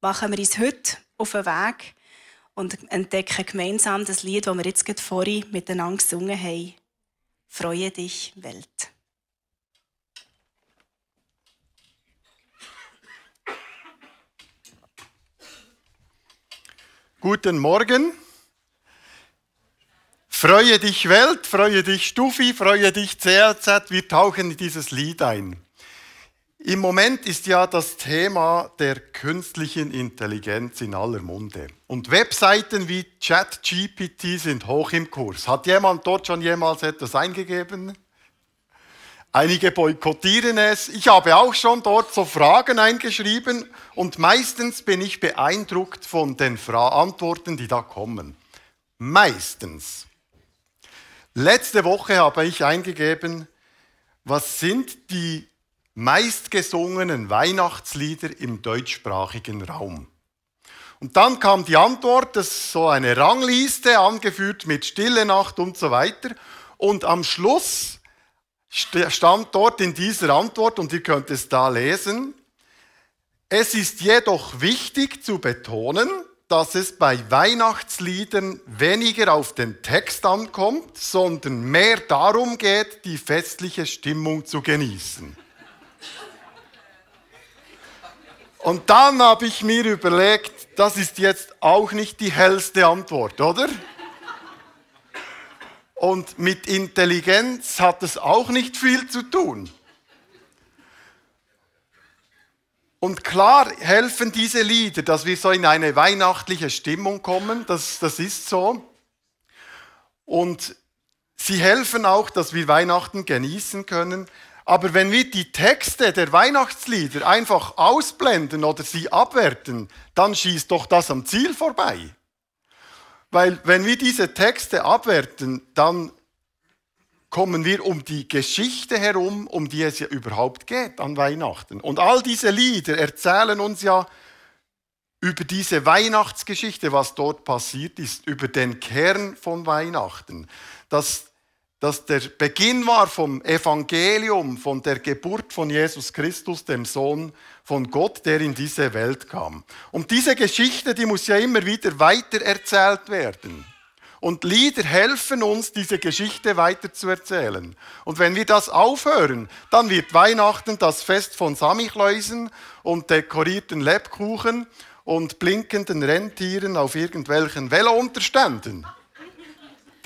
machen wir uns heute auf den Weg und entdecken gemeinsam das Lied, das wir jetzt gerade vorhin miteinander gesungen haben. Freue dich, Welt. Guten Morgen. Freue dich Welt, freue dich Stufi, freue dich CRZ. Wir tauchen in dieses Lied ein. Im Moment ist ja das Thema der künstlichen Intelligenz in aller Munde. Und Webseiten wie ChatGPT sind hoch im Kurs. Hat jemand dort schon jemals etwas eingegeben? Einige boykottieren es. Ich habe auch schon dort so Fragen eingeschrieben und meistens bin ich beeindruckt von den Fra Antworten, die da kommen. Meistens. Letzte Woche habe ich eingegeben, was sind die meistgesungenen Weihnachtslieder im deutschsprachigen Raum. Und dann kam die Antwort, das ist so eine Rangliste angeführt mit Stille Nacht und so weiter. Und am Schluss stand dort in dieser Antwort, und ihr könnt es da lesen, es ist jedoch wichtig zu betonen, dass es bei Weihnachtsliedern weniger auf den Text ankommt, sondern mehr darum geht, die festliche Stimmung zu genießen. Und dann habe ich mir überlegt, das ist jetzt auch nicht die hellste Antwort, oder? Und mit Intelligenz hat es auch nicht viel zu tun. Und klar helfen diese Lieder, dass wir so in eine weihnachtliche Stimmung kommen, das, das ist so. Und sie helfen auch, dass wir Weihnachten genießen können. Aber wenn wir die Texte der Weihnachtslieder einfach ausblenden oder sie abwerten, dann schießt doch das am Ziel vorbei. Weil wenn wir diese Texte abwerten, dann kommen wir um die Geschichte herum, um die es ja überhaupt geht an Weihnachten. Und all diese Lieder erzählen uns ja über diese Weihnachtsgeschichte, was dort passiert ist, über den Kern von Weihnachten. Dass das der Beginn war vom Evangelium, von der Geburt von Jesus Christus, dem Sohn von Gott, der in diese Welt kam. Und diese Geschichte, die muss ja immer wieder weiter erzählt werden. Und Lieder helfen uns, diese Geschichte weiter zu erzählen. Und wenn wir das aufhören, dann wird Weihnachten das Fest von Samichläusen und dekorierten Lebkuchen und blinkenden Rentieren auf irgendwelchen Velounterständen.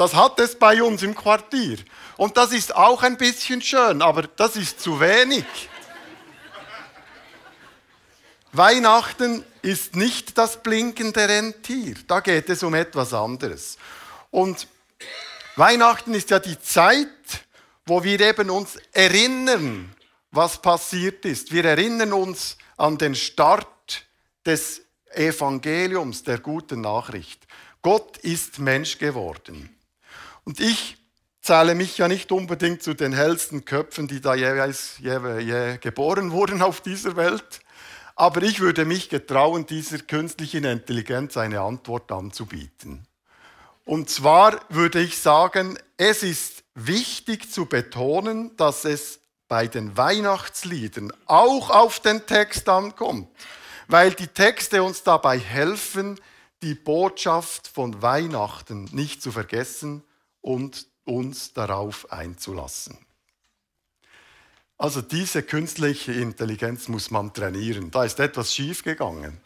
Das hat es bei uns im Quartier. Und das ist auch ein bisschen schön, aber das ist zu wenig. Weihnachten ist nicht das blinkende Rentier. Da geht es um etwas anderes. Und Weihnachten ist ja die Zeit, wo wir eben uns erinnern, was passiert ist. Wir erinnern uns an den Start des Evangeliums, der guten Nachricht. Gott ist Mensch geworden. Und ich zahle mich ja nicht unbedingt zu den hellsten Köpfen, die da jeweils je, je geboren wurden auf dieser Welt. Aber ich würde mich getrauen, dieser künstlichen Intelligenz eine Antwort anzubieten. Und zwar würde ich sagen, es ist wichtig zu betonen, dass es bei den Weihnachtsliedern auch auf den Text ankommt, weil die Texte uns dabei helfen, die Botschaft von Weihnachten nicht zu vergessen und uns darauf einzulassen. Also diese künstliche Intelligenz muss man trainieren. Da ist etwas schiefgegangen.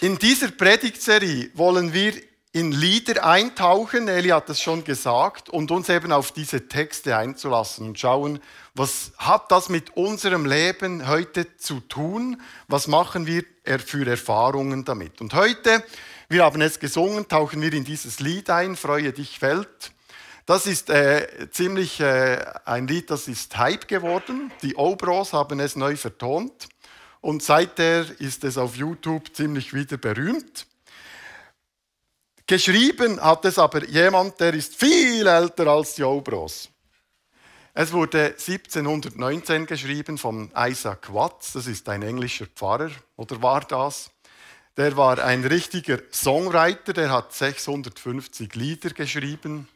In dieser Predigtserie wollen wir in Lieder eintauchen, Eli hat es schon gesagt, und uns eben auf diese Texte einzulassen und schauen, was hat das mit unserem Leben heute zu tun, was machen wir für Erfahrungen damit. Und heute wir haben es gesungen, tauchen wir in dieses Lied ein, Freue dich Welt. Das ist äh, ziemlich äh, ein Lied, das ist Hype geworden. Die Obros haben es neu vertont und seither ist es auf YouTube ziemlich wieder berühmt. Geschrieben hat es aber jemand, der ist viel älter als die Obros. Es wurde 1719 geschrieben von Isaac Watts, das ist ein englischer Pfarrer, oder war das? Der war ein richtiger Songwriter, der hat 650 Lieder geschrieben.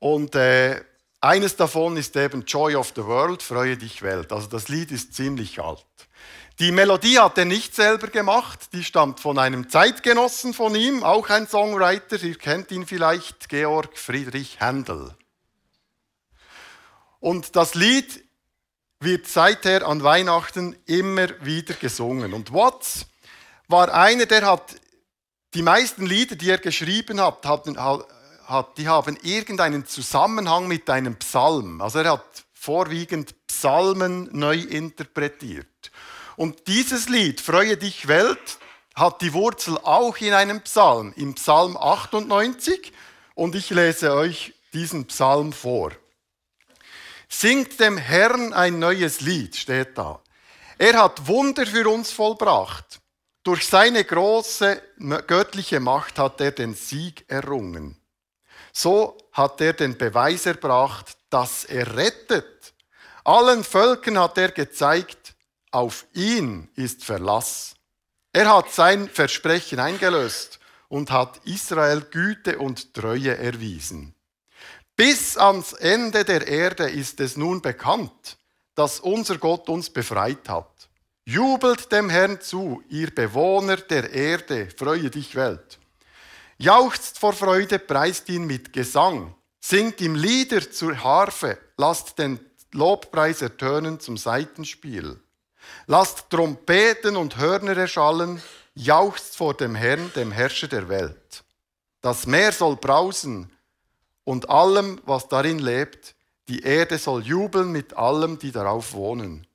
Und äh, eines davon ist eben Joy of the World, Freue dich Welt. Also das Lied ist ziemlich alt. Die Melodie hat er nicht selber gemacht, die stammt von einem Zeitgenossen von ihm, auch ein Songwriter, ihr kennt ihn vielleicht, Georg Friedrich Händel. Und das Lied wird seither an Weihnachten immer wieder gesungen. Und Watts war einer, der hat die meisten Lieder, die er geschrieben hat, hat, die haben irgendeinen Zusammenhang mit einem Psalm. Also er hat vorwiegend Psalmen neu interpretiert. Und dieses Lied, Freue dich Welt, hat die Wurzel auch in einem Psalm, im Psalm 98. Und ich lese euch diesen Psalm vor. Singt dem Herrn ein neues Lied, steht da. Er hat Wunder für uns vollbracht. Durch seine große göttliche Macht hat er den Sieg errungen. So hat er den Beweis erbracht, dass er rettet. Allen Völkern hat er gezeigt, auf ihn ist Verlass. Er hat sein Versprechen eingelöst und hat Israel Güte und Treue erwiesen. Bis ans Ende der Erde ist es nun bekannt, dass unser Gott uns befreit hat. Jubelt dem Herrn zu, ihr Bewohner der Erde, freue dich Welt. Jauchzt vor Freude, preist ihn mit Gesang. Singt ihm Lieder zur Harfe, lasst den Lobpreis ertönen zum Seitenspiel. Lasst Trompeten und Hörner erschallen, jauchzt vor dem Herrn, dem Herrscher der Welt. Das Meer soll brausen und allem, was darin lebt, die Erde soll jubeln mit allem, die darauf wohnen.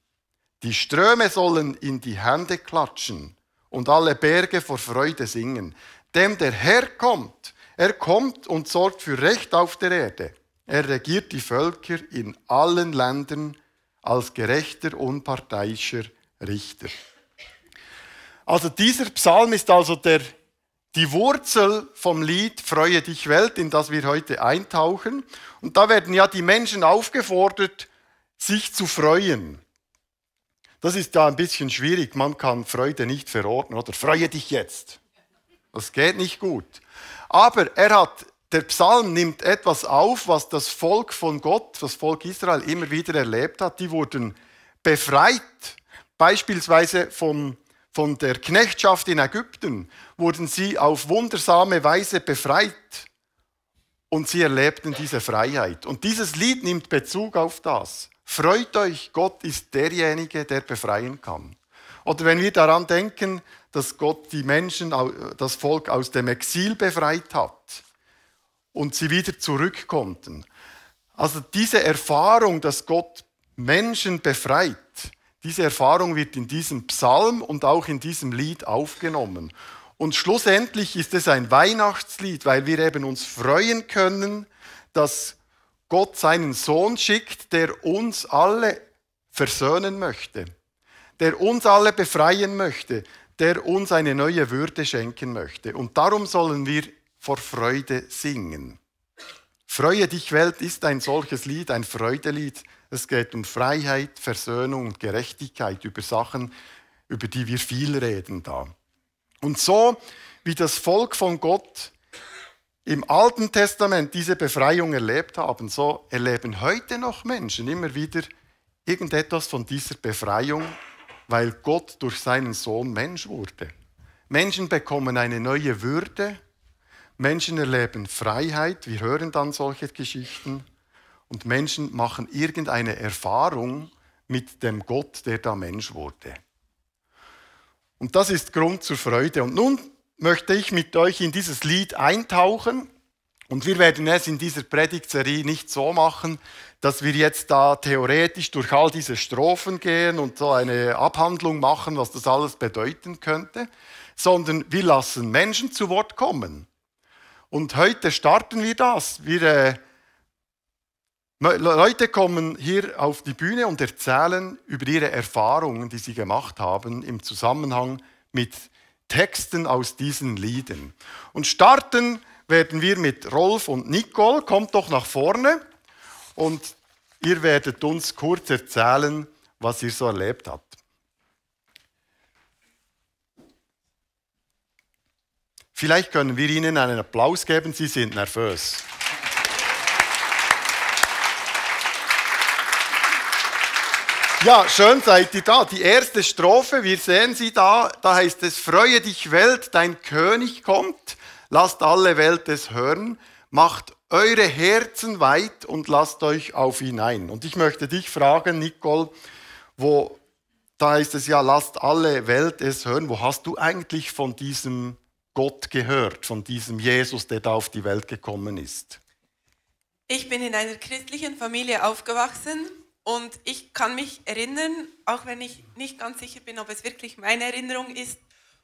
Die Ströme sollen in die Hände klatschen und alle Berge vor Freude singen. Dem der Herr kommt, er kommt und sorgt für Recht auf der Erde. Er regiert die Völker in allen Ländern als gerechter, unparteiischer Richter. Also dieser Psalm ist also der, die Wurzel vom Lied Freue dich Welt, in das wir heute eintauchen. Und da werden ja die Menschen aufgefordert, sich zu freuen. Das ist da ein bisschen schwierig. Man kann Freude nicht verordnen oder freue dich jetzt. Das geht nicht gut. Aber er hat, der Psalm nimmt etwas auf, was das Volk von Gott, das Volk Israel immer wieder erlebt hat. Die wurden befreit. Beispielsweise vom, von der Knechtschaft in Ägypten wurden sie auf wundersame Weise befreit. Und sie erlebten diese Freiheit. Und dieses Lied nimmt Bezug auf das. Freut euch, Gott ist derjenige, der befreien kann. Oder wenn wir daran denken, dass Gott die Menschen, das Volk aus dem Exil befreit hat und sie wieder zurück konnten. Also diese Erfahrung, dass Gott Menschen befreit, diese Erfahrung wird in diesem Psalm und auch in diesem Lied aufgenommen. Und schlussendlich ist es ein Weihnachtslied, weil wir eben uns freuen können, dass Gott seinen Sohn schickt, der uns alle versöhnen möchte, der uns alle befreien möchte, der uns eine neue Würde schenken möchte. Und darum sollen wir vor Freude singen. Freue dich Welt ist ein solches Lied, ein Freudelied. Es geht um Freiheit, Versöhnung und Gerechtigkeit, über Sachen, über die wir viel reden da. Und so wie das Volk von Gott im Alten Testament diese Befreiung erlebt haben, so erleben heute noch Menschen immer wieder irgendetwas von dieser Befreiung, weil Gott durch seinen Sohn Mensch wurde. Menschen bekommen eine neue Würde, Menschen erleben Freiheit, wir hören dann solche Geschichten und Menschen machen irgendeine Erfahrung mit dem Gott, der da Mensch wurde. Und das ist Grund zur Freude. Und nun möchte ich mit euch in dieses Lied eintauchen. Und wir werden es in dieser Predigtserie nicht so machen, dass wir jetzt da theoretisch durch all diese Strophen gehen und so eine Abhandlung machen, was das alles bedeuten könnte, sondern wir lassen Menschen zu Wort kommen. Und heute starten wir das. Wir, äh, Leute kommen hier auf die Bühne und erzählen über ihre Erfahrungen, die sie gemacht haben im Zusammenhang mit Texten aus diesen Liedern. Und starten werden wir mit Rolf und Nicole. Kommt doch nach vorne und ihr werdet uns kurz erzählen, was ihr so erlebt habt. Vielleicht können wir Ihnen einen Applaus geben, Sie sind nervös. Ja, schön seid ihr da. Die erste Strophe, wir sehen sie da, da heißt es, Freue dich Welt, dein König kommt, lasst alle Welt es hören, macht eure Herzen weit und lasst euch auf ihn ein. Und ich möchte dich fragen, Nicole, wo, da heißt es ja, lasst alle Welt es hören, wo hast du eigentlich von diesem Gott gehört, von diesem Jesus, der da auf die Welt gekommen ist? Ich bin in einer christlichen Familie aufgewachsen und ich kann mich erinnern, auch wenn ich nicht ganz sicher bin, ob es wirklich meine Erinnerung ist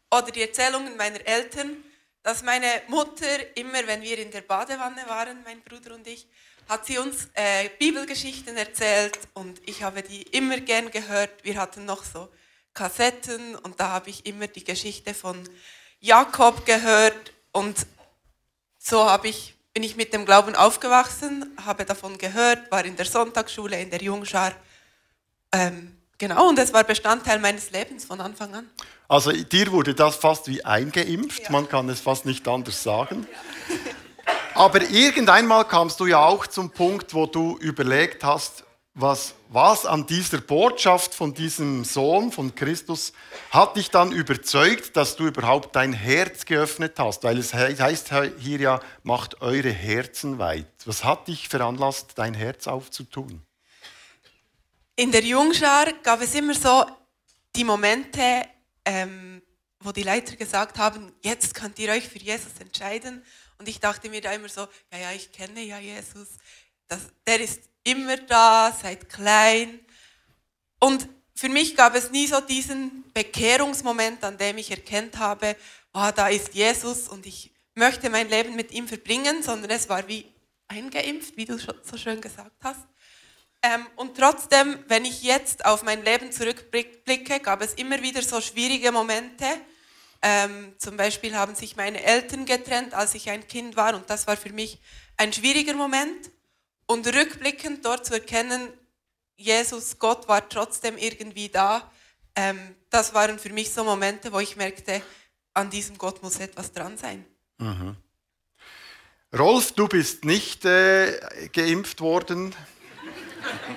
oder die Erzählungen meiner Eltern, dass meine Mutter immer, wenn wir in der Badewanne waren, mein Bruder und ich, hat sie uns äh, Bibelgeschichten erzählt und ich habe die immer gern gehört. Wir hatten noch so Kassetten und da habe ich immer die Geschichte von Jakob gehört und so habe ich bin ich mit dem Glauben aufgewachsen, habe davon gehört, war in der Sonntagsschule, in der Jungschar. Ähm, genau, und es war Bestandteil meines Lebens von Anfang an. Also dir wurde das fast wie eingeimpft, ja. man kann es fast nicht anders sagen. Ja. Aber irgendeinmal kamst du ja auch zum Punkt, wo du überlegt hast, was, was an dieser Botschaft von diesem Sohn, von Christus, hat dich dann überzeugt, dass du überhaupt dein Herz geöffnet hast? Weil es heißt hier ja, macht eure Herzen weit. Was hat dich veranlasst, dein Herz aufzutun? In der Jungschar gab es immer so die Momente, ähm, wo die Leiter gesagt haben, jetzt könnt ihr euch für Jesus entscheiden. Und ich dachte mir da immer so, ja, ja, ich kenne ja Jesus, das, der ist immer da, seid klein. Und für mich gab es nie so diesen Bekehrungsmoment, an dem ich erkennt habe, oh, da ist Jesus und ich möchte mein Leben mit ihm verbringen, sondern es war wie eingeimpft, wie du so schön gesagt hast. Ähm, und trotzdem, wenn ich jetzt auf mein Leben zurückblicke, gab es immer wieder so schwierige Momente. Ähm, zum Beispiel haben sich meine Eltern getrennt, als ich ein Kind war, und das war für mich ein schwieriger Moment. Und rückblickend dort zu erkennen, Jesus, Gott war trotzdem irgendwie da, ähm, das waren für mich so Momente, wo ich merkte, an diesem Gott muss etwas dran sein. Mhm. Rolf, du bist nicht äh, geimpft worden.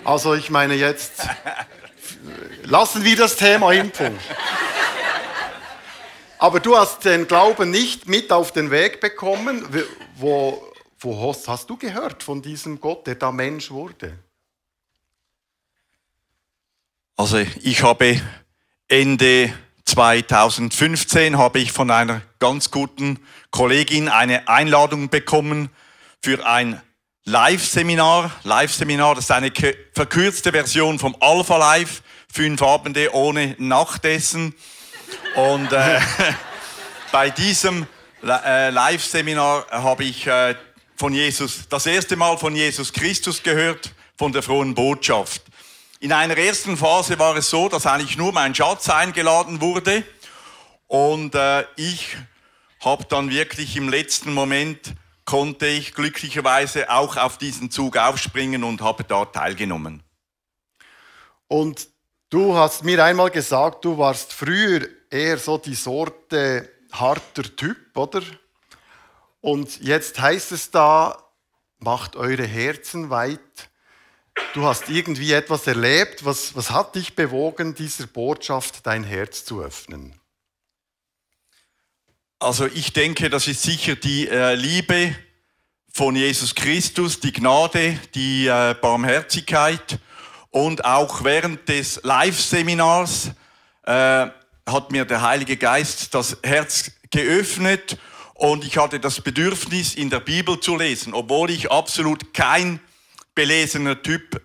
Also ich meine jetzt, lassen wir das Thema Impfung. Aber du hast den Glauben nicht mit auf den Weg bekommen. Wo, wo hast, hast du gehört von diesem Gott, der da Mensch wurde? Also ich habe Ende 2015 habe ich von einer ganz guten Kollegin eine Einladung bekommen für ein Live-Seminar. Live-Seminar, das ist eine verkürzte Version vom Alpha Live, fünf Abende ohne Nachtessen. Und äh, bei diesem äh, Live-Seminar habe ich äh, von Jesus, das erste Mal von Jesus Christus gehört, von der frohen Botschaft. In einer ersten Phase war es so, dass eigentlich nur mein Schatz eingeladen wurde und äh, ich habe dann wirklich im letzten Moment konnte ich glücklicherweise auch auf diesen Zug aufspringen und habe da teilgenommen. Und du hast mir einmal gesagt, du warst früher eher so die Sorte harter Typ, oder? Und jetzt heißt es da, macht eure Herzen weit. Du hast irgendwie etwas erlebt. Was, was hat dich bewogen, dieser Botschaft dein Herz zu öffnen? Also ich denke, das ist sicher die äh, Liebe von Jesus Christus, die Gnade, die äh, Barmherzigkeit. Und auch während des Live-Seminars äh, hat mir der Heilige Geist das Herz geöffnet und ich hatte das Bedürfnis, in der Bibel zu lesen, obwohl ich absolut kein belesener Typ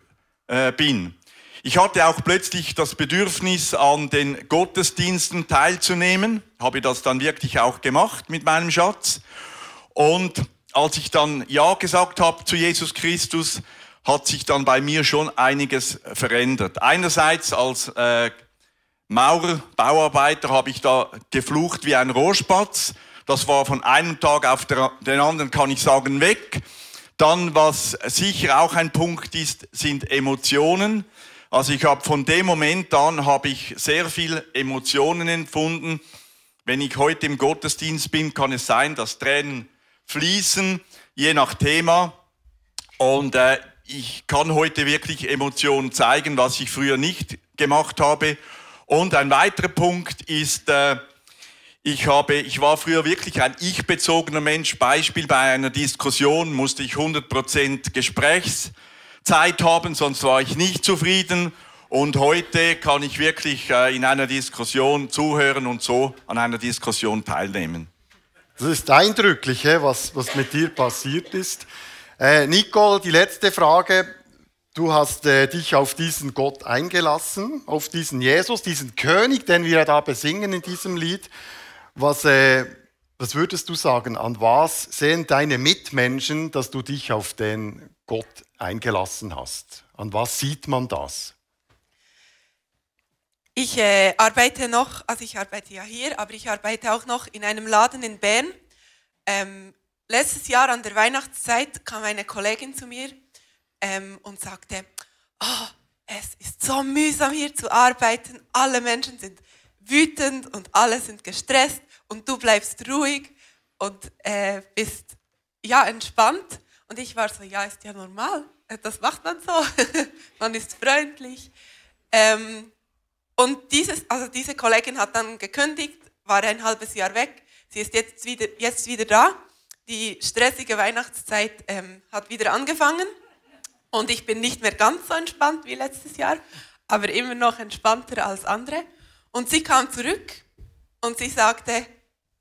äh, bin. Ich hatte auch plötzlich das Bedürfnis, an den Gottesdiensten teilzunehmen, habe das dann wirklich auch gemacht mit meinem Schatz. Und als ich dann Ja gesagt habe zu Jesus Christus, hat sich dann bei mir schon einiges verändert. Einerseits als äh, Maurer, Bauarbeiter habe ich da geflucht wie ein Rohrspatz, das war von einem Tag auf den anderen, kann ich sagen, weg. Dann, was sicher auch ein Punkt ist, sind Emotionen. Also ich habe von dem Moment an habe ich sehr viel Emotionen empfunden. Wenn ich heute im Gottesdienst bin, kann es sein, dass Tränen fließen, je nach Thema. Und äh, ich kann heute wirklich Emotionen zeigen, was ich früher nicht gemacht habe. Und ein weiterer Punkt ist äh, ich habe, ich war früher wirklich ein ich-bezogener Mensch. Beispiel bei einer Diskussion musste ich 100% Gesprächszeit haben, sonst war ich nicht zufrieden. Und heute kann ich wirklich äh, in einer Diskussion zuhören und so an einer Diskussion teilnehmen. Das ist eindrücklich, was, was mit dir passiert ist. Äh, Nicole, die letzte Frage. Du hast äh, dich auf diesen Gott eingelassen, auf diesen Jesus, diesen König, den wir da besingen in diesem Lied. Was, äh, was würdest du sagen? An was sehen deine Mitmenschen, dass du dich auf den Gott eingelassen hast? An was sieht man das? Ich äh, arbeite noch, also ich arbeite ja hier, aber ich arbeite auch noch in einem Laden in Bern. Ähm, letztes Jahr an der Weihnachtszeit kam eine Kollegin zu mir ähm, und sagte, oh, es ist so mühsam hier zu arbeiten, alle Menschen sind wütend und alle sind gestresst und du bleibst ruhig und äh, bist ja entspannt. Und ich war so, ja, ist ja normal, das macht man so, man ist freundlich. Ähm, und dieses, also diese Kollegin hat dann gekündigt, war ein halbes Jahr weg, sie ist jetzt wieder, jetzt wieder da. Die stressige Weihnachtszeit ähm, hat wieder angefangen und ich bin nicht mehr ganz so entspannt wie letztes Jahr, aber immer noch entspannter als andere. Und sie kam zurück und sie sagte,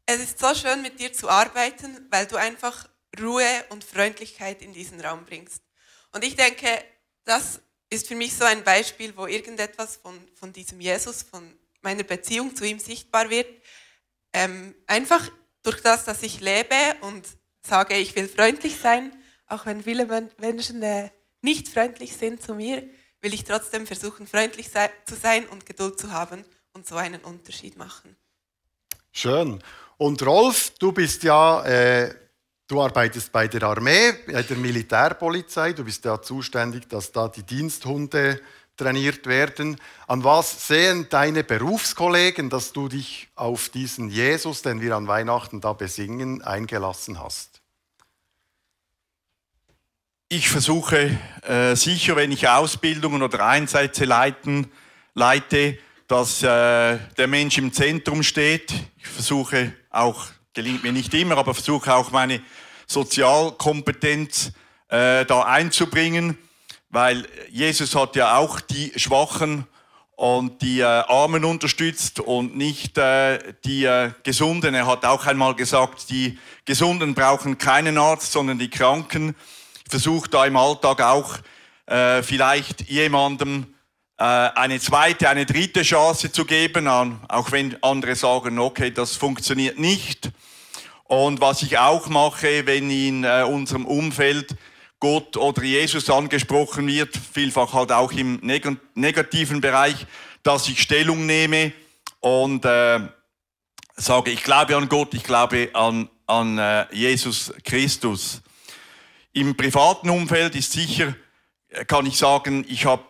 es ist so schön mit dir zu arbeiten, weil du einfach Ruhe und Freundlichkeit in diesen Raum bringst. Und ich denke, das ist für mich so ein Beispiel, wo irgendetwas von, von diesem Jesus, von meiner Beziehung zu ihm sichtbar wird. Ähm, einfach durch das, dass ich lebe und sage, ich will freundlich sein, auch wenn viele Menschen äh, nicht freundlich sind zu mir, will ich trotzdem versuchen, freundlich zu sein und Geduld zu haben und so einen Unterschied machen. Schön. Und Rolf, du bist ja, äh, du arbeitest bei der Armee, bei der Militärpolizei. Du bist ja zuständig, dass da die Diensthunde trainiert werden. An was sehen deine Berufskollegen, dass du dich auf diesen Jesus, den wir an Weihnachten da besingen, eingelassen hast? Ich versuche äh, sicher, wenn ich Ausbildungen oder Einsätze leiten, leite, dass äh, der Mensch im Zentrum steht. Ich versuche auch, gelingt mir nicht immer, aber versuche auch meine Sozialkompetenz äh, da einzubringen, weil Jesus hat ja auch die Schwachen und die äh, Armen unterstützt und nicht äh, die äh, Gesunden. Er hat auch einmal gesagt, die Gesunden brauchen keinen Arzt, sondern die Kranken. Versucht da im Alltag auch äh, vielleicht jemandem äh, eine zweite, eine dritte Chance zu geben, auch wenn andere sagen, okay, das funktioniert nicht. Und was ich auch mache, wenn in äh, unserem Umfeld Gott oder Jesus angesprochen wird, vielfach halt auch im negativen Bereich, dass ich Stellung nehme und äh, sage, ich glaube an Gott, ich glaube an, an äh, Jesus Christus. Im privaten Umfeld ist sicher, äh, kann ich sagen, ich habe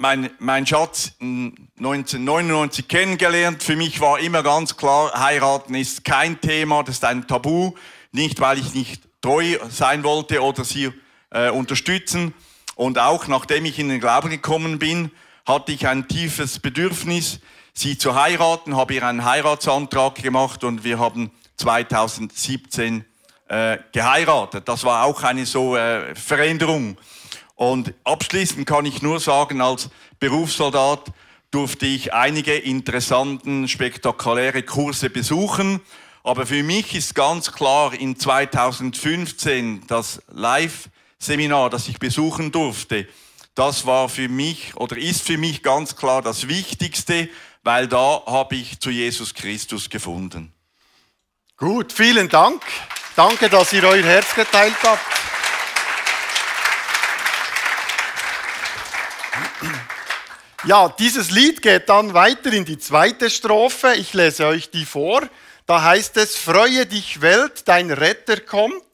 mein, mein Schatz 1999 kennengelernt. Für mich war immer ganz klar, heiraten ist kein Thema, das ist ein Tabu. Nicht, weil ich nicht treu sein wollte oder sie äh, unterstützen. Und auch nachdem ich in den Glauben gekommen bin, hatte ich ein tiefes Bedürfnis, sie zu heiraten, habe ihr einen Heiratsantrag gemacht und wir haben 2017 äh, geheiratet. Das war auch eine so äh, Veränderung. Und abschließend kann ich nur sagen, als Berufssoldat durfte ich einige interessanten, spektakuläre Kurse besuchen. Aber für mich ist ganz klar in 2015 das Live-Seminar, das ich besuchen durfte, das war für mich oder ist für mich ganz klar das Wichtigste, weil da habe ich zu Jesus Christus gefunden. Gut, vielen Dank. Danke, dass ihr euer Herz geteilt habt. Ja, dieses Lied geht dann weiter in die zweite Strophe. Ich lese euch die vor. Da heißt es, Freue dich Welt, dein Retter kommt.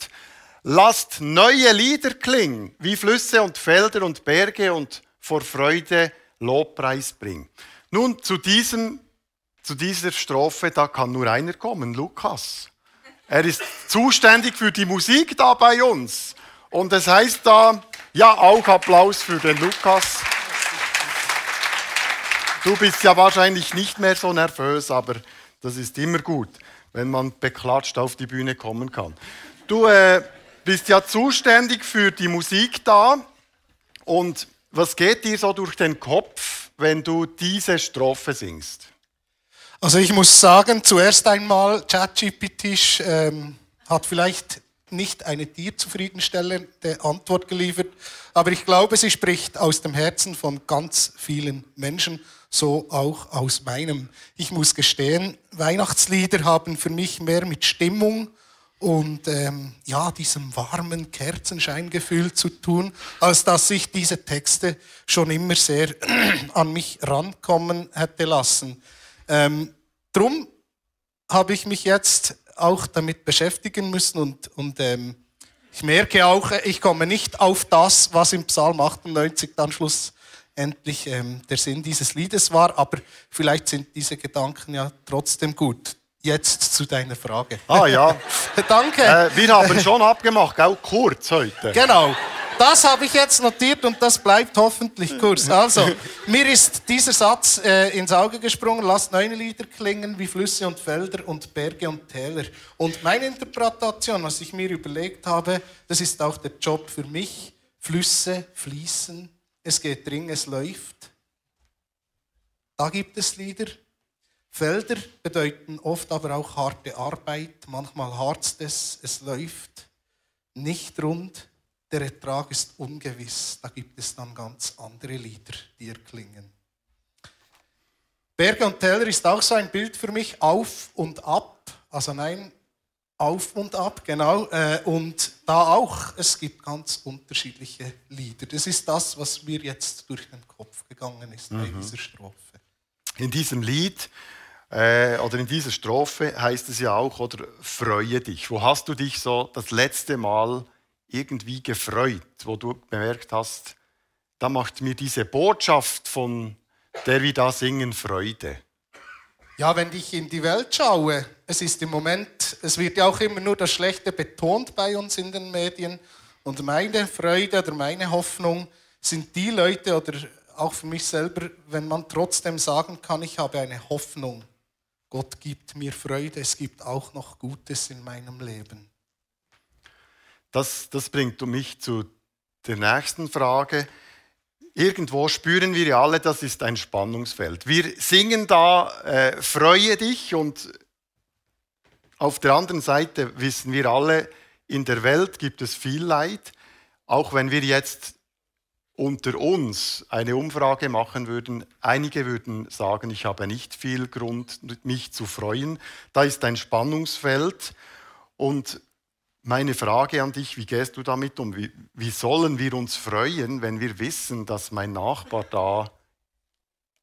Lasst neue Lieder klingen, wie Flüsse und Felder und Berge und vor Freude Lobpreis bringen. Nun, zu, diesem, zu dieser Strophe, da kann nur einer kommen, Lukas. Er ist zuständig für die Musik da bei uns. Und es heißt da, ja, auch Applaus für den Lukas. Du bist ja wahrscheinlich nicht mehr so nervös, aber das ist immer gut, wenn man beklatscht auf die Bühne kommen kann. Du äh, bist ja zuständig für die Musik da. Und was geht dir so durch den Kopf, wenn du diese Strophe singst? Also ich muss sagen, zuerst einmal, ChatGPT ähm, hat vielleicht nicht eine dir zufriedenstellende Antwort geliefert, aber ich glaube, sie spricht aus dem Herzen von ganz vielen Menschen, so auch aus meinem. Ich muss gestehen, Weihnachtslieder haben für mich mehr mit Stimmung und ähm, ja, diesem warmen Kerzenscheingefühl zu tun, als dass ich diese Texte schon immer sehr an mich rankommen hätte lassen. Ähm, drum habe ich mich jetzt auch damit beschäftigen müssen und, und ähm, ich merke auch, äh, ich komme nicht auf das, was im Psalm 98 dann schlussendlich ähm, der Sinn dieses Liedes war, aber vielleicht sind diese Gedanken ja trotzdem gut. Jetzt zu deiner Frage. Ah ja. Danke. Äh, wir haben schon abgemacht, auch kurz heute. Genau. Das habe ich jetzt notiert und das bleibt hoffentlich kurz. Also, mir ist dieser Satz äh, ins Auge gesprungen. Lasst neue Lieder klingen wie Flüsse und Felder und Berge und Täler. Und meine Interpretation, was ich mir überlegt habe, das ist auch der Job für mich. Flüsse fließen, es geht dringend, es läuft. Da gibt es Lieder. Felder bedeuten oft aber auch harte Arbeit, manchmal harzt es, es läuft nicht rund der Ertrag ist ungewiss. Da gibt es dann ganz andere Lieder, die erklingen. Berge und Täler ist auch so ein Bild für mich. Auf und ab. Also nein, auf und ab, genau. Äh, und da auch, es gibt ganz unterschiedliche Lieder. Das ist das, was mir jetzt durch den Kopf gegangen ist mhm. bei dieser Strophe. In diesem Lied äh, oder in dieser Strophe heißt es ja auch, oder freue dich. Wo hast du dich so das letzte Mal irgendwie gefreut, wo du bemerkt hast, da macht mir diese Botschaft von der wir da singen Freude. Ja, wenn ich in die Welt schaue, es ist im Moment, es wird ja auch immer nur das Schlechte betont bei uns in den Medien. Und meine Freude oder meine Hoffnung sind die Leute oder auch für mich selber, wenn man trotzdem sagen kann, ich habe eine Hoffnung. Gott gibt mir Freude, es gibt auch noch Gutes in meinem Leben. Das, das bringt mich zu der nächsten Frage. Irgendwo spüren wir ja alle, das ist ein Spannungsfeld. Wir singen da, äh, freue dich und auf der anderen Seite wissen wir alle, in der Welt gibt es viel Leid. Auch wenn wir jetzt unter uns eine Umfrage machen würden, einige würden sagen, ich habe nicht viel Grund, mich zu freuen. Da ist ein Spannungsfeld und meine Frage an dich, wie gehst du damit um? Wie, wie, sollen wir uns freuen, wenn wir wissen, dass mein Nachbar da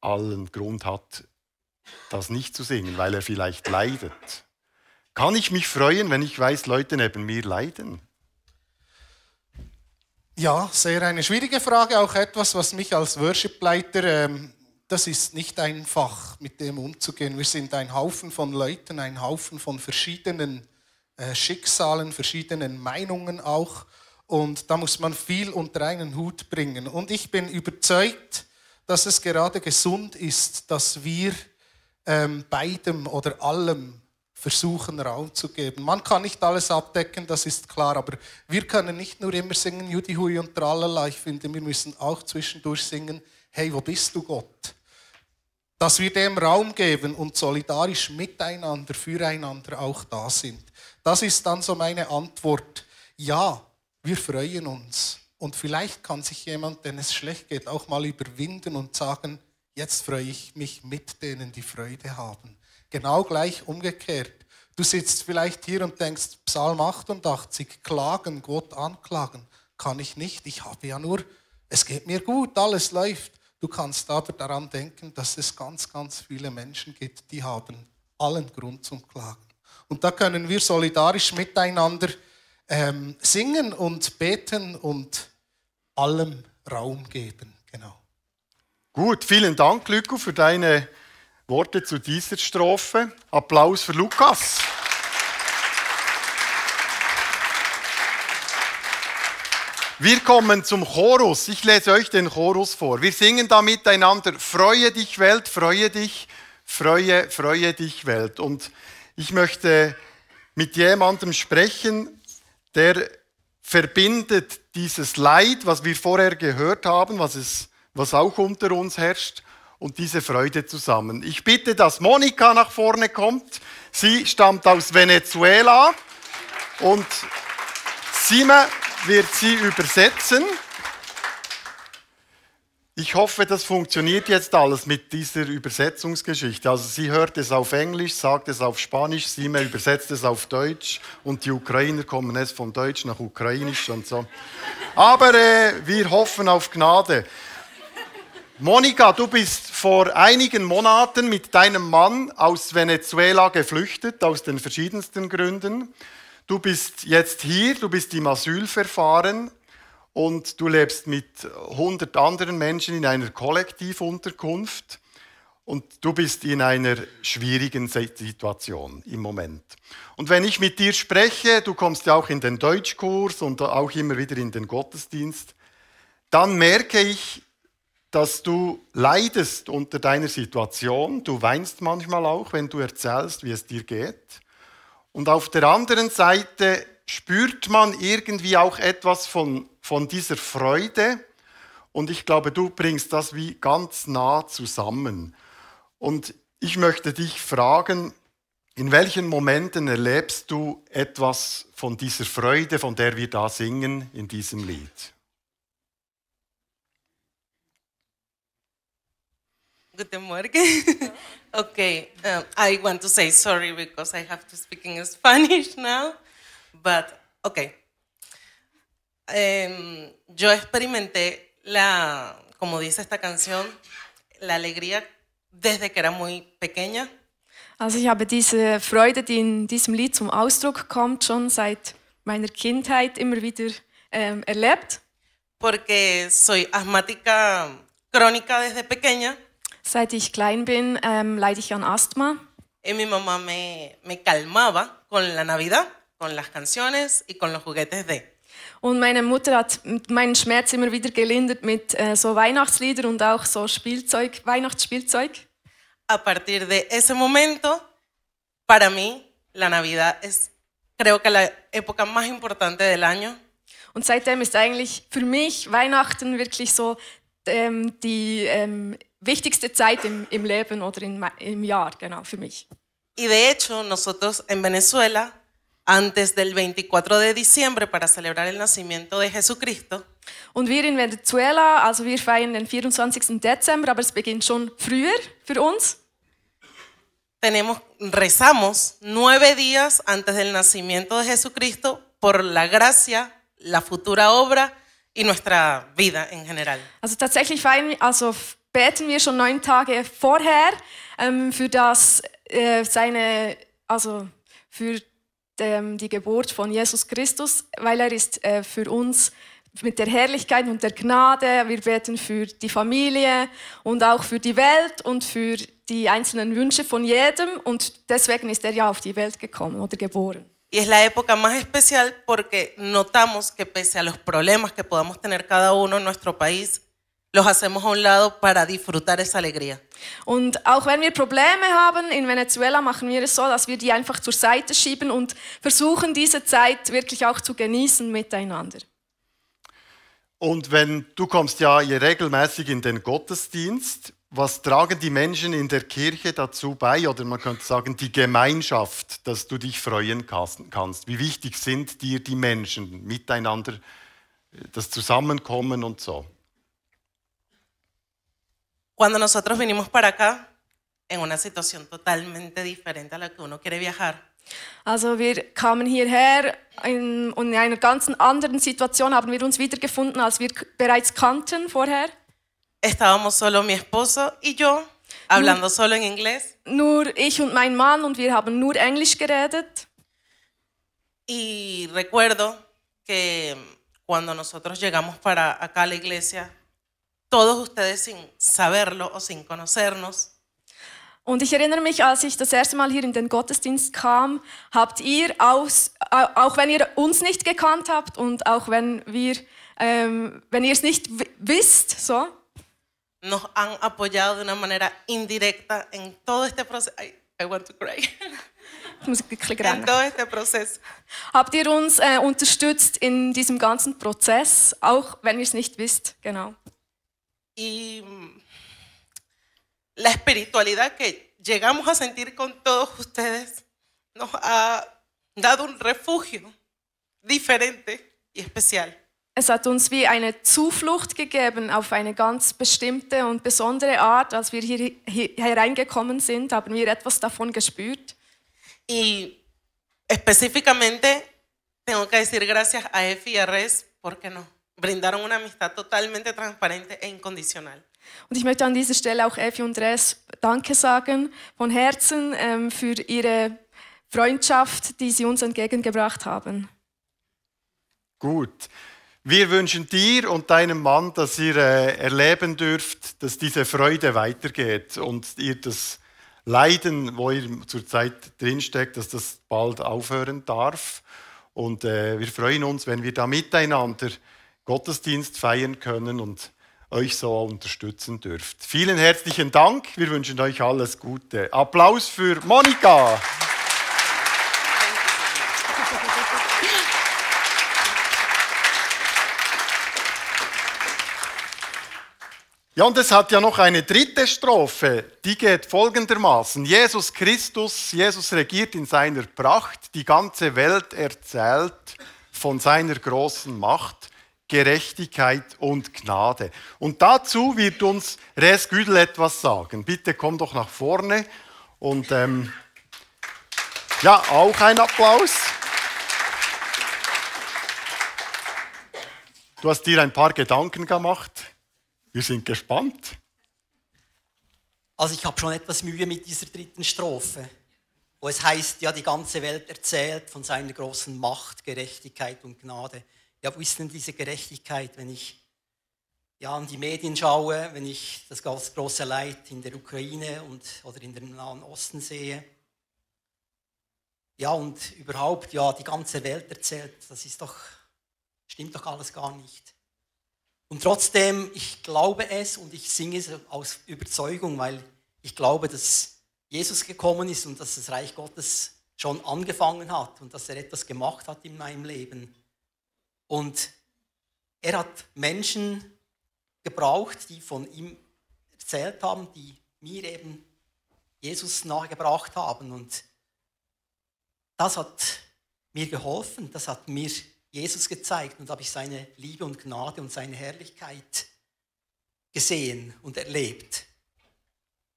allen Grund hat, das nicht zu singen, weil er vielleicht leidet? Kann ich mich freuen, wenn ich weiß, Leute neben mir leiden? Ja, sehr eine schwierige Frage, auch etwas, was mich als Worship-Leiter, ähm, das ist nicht einfach, mit dem umzugehen. Wir sind ein Haufen von Leuten, ein Haufen von verschiedenen Menschen. Äh, Schicksalen, verschiedenen Meinungen auch. Und da muss man viel unter einen Hut bringen. Und ich bin überzeugt, dass es gerade gesund ist, dass wir ähm, beidem oder allem versuchen, Raum zu geben. Man kann nicht alles abdecken, das ist klar, aber wir können nicht nur immer singen, Judy Hui und Tralala. Ich finde, wir müssen auch zwischendurch singen, hey, wo bist du Gott? Dass wir dem Raum geben und solidarisch miteinander, füreinander auch da sind. Das ist dann so meine Antwort. Ja, wir freuen uns. Und vielleicht kann sich jemand, den es schlecht geht, auch mal überwinden und sagen, jetzt freue ich mich mit denen, die Freude haben. Genau gleich umgekehrt. Du sitzt vielleicht hier und denkst, Psalm 88, klagen, Gott anklagen, kann ich nicht. Ich habe ja nur, es geht mir gut, alles läuft. Du kannst aber daran denken, dass es ganz, ganz viele Menschen gibt, die haben allen Grund zum Klagen. Und da können wir solidarisch miteinander ähm, singen und beten und allem Raum geben. Genau. Gut, vielen Dank, Luco, für deine Worte zu dieser Strophe. Applaus für Lukas. Wir kommen zum Chorus. Ich lese euch den Chorus vor. Wir singen da miteinander, freue dich Welt, freue dich, freue, freue dich Welt. Und ich möchte mit jemandem sprechen, der verbindet dieses Leid, was wir vorher gehört haben, was, es, was auch unter uns herrscht, und diese Freude zusammen. Ich bitte, dass Monika nach vorne kommt. Sie stammt aus Venezuela und Sima wird sie übersetzen. Ich hoffe, das funktioniert jetzt alles mit dieser Übersetzungsgeschichte. Also sie hört es auf Englisch, sagt es auf Spanisch, sie übersetzt es auf Deutsch und die Ukrainer kommen es von Deutsch nach Ukrainisch und so. Aber äh, wir hoffen auf Gnade. Monika, du bist vor einigen Monaten mit deinem Mann aus Venezuela geflüchtet, aus den verschiedensten Gründen. Du bist jetzt hier, du bist im Asylverfahren und du lebst mit 100 anderen Menschen in einer Kollektivunterkunft und du bist in einer schwierigen Situation im Moment. Und wenn ich mit dir spreche, du kommst ja auch in den Deutschkurs und auch immer wieder in den Gottesdienst, dann merke ich, dass du leidest unter deiner Situation. Du weinst manchmal auch, wenn du erzählst, wie es dir geht. Und auf der anderen Seite spürt man irgendwie auch etwas von von dieser Freude. Und ich glaube, du bringst das wie ganz nah zusammen. Und ich möchte dich fragen, in welchen Momenten erlebst du etwas von dieser Freude, von der wir da singen in diesem Lied? Guten Morgen. okay, um, uh, I want to say sorry because I have to speak in Spanish now. But okay, eh, yo experimenté la, como dice esta canción, la alegría desde que era muy pequeña. Also ich habe diese Freude, die in diesem Lied zum Ausdruck kommt, schon seit meiner Kindheit immer wieder ähm, erlebt. Porque soy asmática crónica desde pequeña. Seit ich klein bin, ähm, leide ich an Asthma. Y mi mamá me, me calmaba con la Navidad, con las canciones y con los juguetes de. Und meine Mutter hat meinen Schmerz immer wieder gelindert mit äh, so Weihnachtslieder und auch so Spielzeug, Weihnachtsspielzeug. A partir de ese momento, para mí, la Navidad es, creo que la época más importante del año. Und seitdem ist eigentlich für mich Weihnachten wirklich so ähm, die ähm, wichtigste Zeit im, im Leben oder in, im Jahr, genau, für mich. Y de hecho, nosotros en Venezuela antes del 24 de diciembre para celebrar el nacimiento de Jesucristo. Und wir in Venezuela, also wir feiern den 24. Dezember, aber es beginnt schon früher für uns. Tenemos, rezamos nueve días antes del nacimiento de Jesucristo por la gracia, la futura obra y nuestra vida en general. Also tatsächlich feiern, also beten wir schon neun Tage vorher ähm, für das äh, seine, also für Ähm, die Geburt von Jesus Christus, weil er ist äh, für uns mit der Herrlichkeit und der Gnade. Wir beten für die Familie und auch für die Welt und für die einzelnen Wünsche von jedem. Und deswegen ist er ja auf die Welt gekommen oder geboren. Y es la época más especial porque notamos que pese a los problemas que podamos tener cada uno en nuestro país, los hacemos a un lado para disfrutar esa alegría. Und auch wenn wir Probleme haben in Venezuela, machen wir es so, dass wir die einfach zur Seite schieben und versuchen, diese Zeit wirklich auch zu genießen miteinander. Und wenn du kommst ja regelmäßig in den Gottesdienst, was tragen die Menschen in der Kirche dazu bei, oder man könnte sagen, die Gemeinschaft, dass du dich freuen kannst? Wie wichtig sind dir die Menschen miteinander, äh, das Zusammenkommen und so? Cuando nosotros vinimos para acá, en una situación totalmente diferente a la que uno quiere viajar. Also wir kamen hierher in, und in einer ganz anderen Situation haben wir uns wiedergefunden, als wir bereits kannten vorher. Estábamos solo mi esposo y yo, hablando nur, solo en inglés. Nur ich und mein Mann und wir haben nur Englisch geredet. Y recuerdo que cuando nosotros llegamos para acá a la iglesia, todos ustedes sin saberlo o sin conocernos. Und ich erinnere mich, als ich das erste Mal hier in den Gottesdienst kam, habt ihr, aus, auch wenn ihr uns nicht gekannt habt und auch wenn wir, ähm, wenn ihr es nicht wisst, so. Nos han apoyado de una manera indirecta en todo este proceso. I, I want to cry. muss ich wirklich rennen. Habt ihr uns äh, unterstützt in diesem ganzen Prozess, auch wenn ihr es nicht wisst? Genau. y mm, la espiritualidad que llegamos a sentir con todos ustedes nos ha dado un refugio diferente y especial. Es hat uns wie eine Zuflucht gegeben auf eine ganz bestimmte und besondere Art. Als wir hier, hereingekommen sind, haben wir etwas davon gespürt. Y específicamente tengo que decir gracias a ¿por porque no brindaron una amistad totalmente transparente e incondicional. Und ich möchte an dieser Stelle auch Effi und Res Danke sagen, von Herzen ähm, für ihre Freundschaft, die sie uns entgegengebracht haben. Gut. Wir wünschen dir und deinem Mann, dass ihr äh, erleben dürft, dass diese Freude weitergeht und ihr das Leiden, wo ihr zurzeit drinsteckt, dass das bald aufhören darf. Und äh, wir freuen uns, wenn wir da miteinander Gottesdienst feiern können und euch so unterstützen dürft. Vielen herzlichen Dank. Wir wünschen euch alles Gute. Applaus für Monika. Ja, und es hat ja noch eine dritte Strophe, die geht folgendermaßen. Jesus Christus, Jesus regiert in seiner Pracht, die ganze Welt erzählt von seiner großen Macht. Gerechtigkeit und Gnade. Und dazu wird uns Res Güdel etwas sagen. Bitte komm doch nach vorne und ähm, ja, auch ein Applaus. Du hast dir ein paar Gedanken gemacht. Wir sind gespannt. Also ich habe schon etwas Mühe mit dieser dritten Strophe, wo es heißt, ja, die ganze Welt erzählt von seiner großen Macht, Gerechtigkeit und Gnade ja, wo ist denn diese Gerechtigkeit, wenn ich ja, an die Medien schaue, wenn ich das ganz große Leid in der Ukraine und, oder in dem Nahen Osten sehe. Ja, und überhaupt, ja, die ganze Welt erzählt, das ist doch, stimmt doch alles gar nicht. Und trotzdem, ich glaube es und ich singe es aus Überzeugung, weil ich glaube, dass Jesus gekommen ist und dass das Reich Gottes schon angefangen hat und dass er etwas gemacht hat in meinem Leben. Und er hat Menschen gebraucht, die von ihm erzählt haben, die mir eben Jesus nahegebracht haben. Und das hat mir geholfen, das hat mir Jesus gezeigt und habe ich seine Liebe und Gnade und seine Herrlichkeit gesehen und erlebt.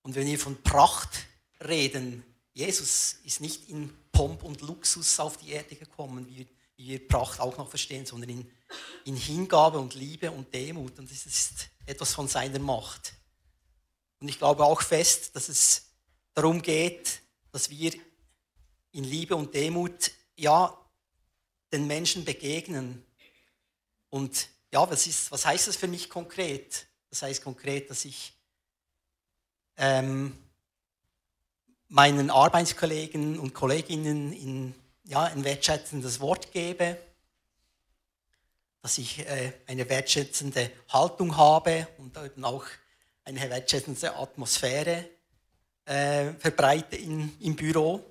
Und wenn wir von Pracht reden, Jesus ist nicht in Pomp und Luxus auf die Erde gekommen, wie ihr Pracht auch noch verstehen, sondern in, in Hingabe und Liebe und Demut. Und es ist etwas von seiner Macht. Und ich glaube auch fest, dass es darum geht, dass wir in Liebe und Demut ja den Menschen begegnen. Und ja, was, ist, was heißt das für mich konkret? Das heißt konkret, dass ich ähm, meinen Arbeitskollegen und Kolleginnen in ja, ein wertschätzendes Wort gebe, dass ich äh, eine wertschätzende Haltung habe und eben auch eine wertschätzende Atmosphäre äh, verbreite in, im Büro.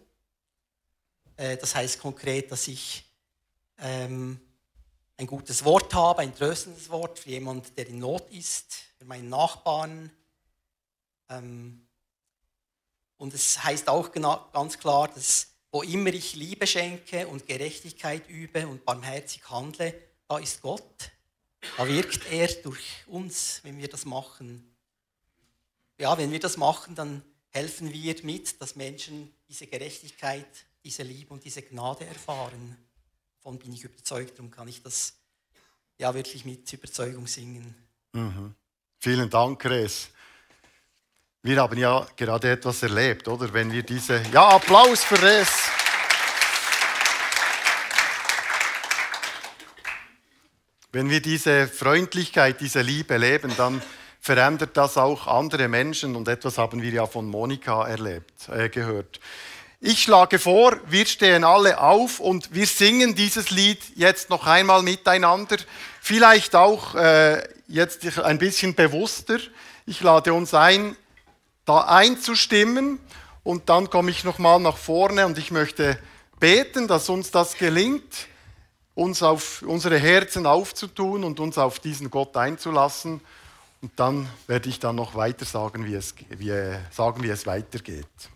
Äh, das heißt konkret, dass ich ähm, ein gutes Wort habe, ein tröstendes Wort für jemanden, der in Not ist, für meinen Nachbarn. Ähm, und es heißt auch genau, ganz klar, dass wo immer ich Liebe schenke und Gerechtigkeit übe und barmherzig handle, da ist Gott. Da wirkt er durch uns, wenn wir das machen. Ja, wenn wir das machen, dann helfen wir mit, dass Menschen diese Gerechtigkeit, diese Liebe und diese Gnade erfahren. Davon bin ich überzeugt, darum kann ich das ja wirklich mit Überzeugung singen. Mhm. Vielen Dank, Chris. Wir haben ja gerade etwas erlebt, oder? Wenn wir diese. Ja, Applaus für das! Wenn wir diese Freundlichkeit, diese Liebe leben, dann verändert das auch andere Menschen und etwas haben wir ja von Monika erlebt, äh, gehört. Ich schlage vor, wir stehen alle auf und wir singen dieses Lied jetzt noch einmal miteinander, vielleicht auch äh, jetzt ein bisschen bewusster. Ich lade uns ein, da einzustimmen. Und dann komme ich nochmal nach vorne und ich möchte beten, dass uns das gelingt, uns auf unsere Herzen aufzutun und uns auf diesen Gott einzulassen. Und dann werde ich dann noch weiter sagen, wie es, wie, sagen, wie es weitergeht.